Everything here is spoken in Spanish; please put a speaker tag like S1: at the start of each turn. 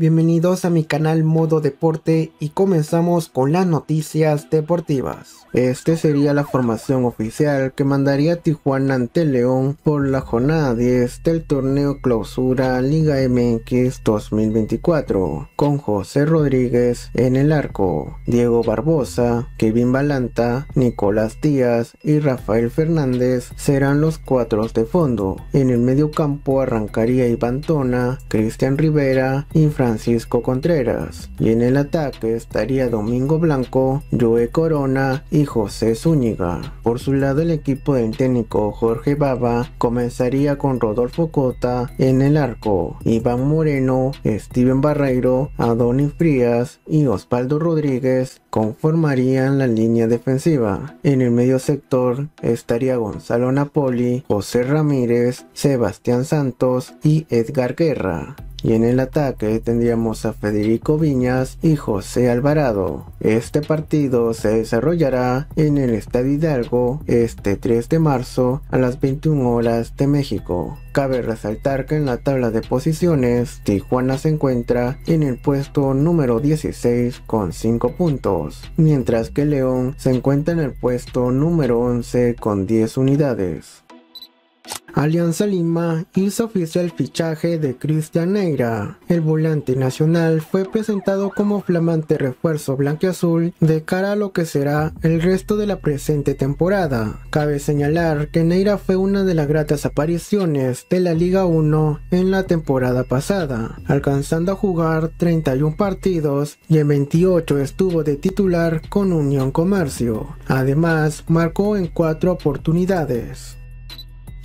S1: Bienvenidos a mi canal Modo Deporte y comenzamos con las noticias deportivas. Este sería la formación oficial que mandaría Tijuana ante León por la jornada 10 del torneo clausura Liga MX 2024, con José Rodríguez en el arco, Diego Barbosa, Kevin Balanta, Nicolás Díaz y Rafael Fernández serán los cuatro de fondo. En el medio campo arrancaría Iván Tona, Cristian Rivera y Fran Francisco Contreras, y en el ataque estaría Domingo Blanco, Joe Corona y José Zúñiga. Por su lado el equipo del técnico Jorge Baba comenzaría con Rodolfo Cota en el arco, Iván Moreno, Steven Barreiro, Adoni Frías y Osvaldo Rodríguez conformarían la línea defensiva. En el medio sector estaría Gonzalo Napoli, José Ramírez, Sebastián Santos y Edgar Guerra y en el ataque tendríamos a Federico Viñas y José Alvarado. Este partido se desarrollará en el Estadio Hidalgo este 3 de marzo a las 21 horas de México. Cabe resaltar que en la tabla de posiciones, Tijuana se encuentra en el puesto número 16 con 5 puntos, mientras que León se encuentra en el puesto número 11 con 10 unidades. Alianza Lima hizo oficial el fichaje de Cristian Neira. El volante nacional fue presentado como flamante refuerzo blanqueazul de cara a lo que será el resto de la presente temporada. Cabe señalar que Neira fue una de las gratas apariciones de la Liga 1 en la temporada pasada, alcanzando a jugar 31 partidos y en 28 estuvo de titular con Unión Comercio. Además, marcó en 4 oportunidades.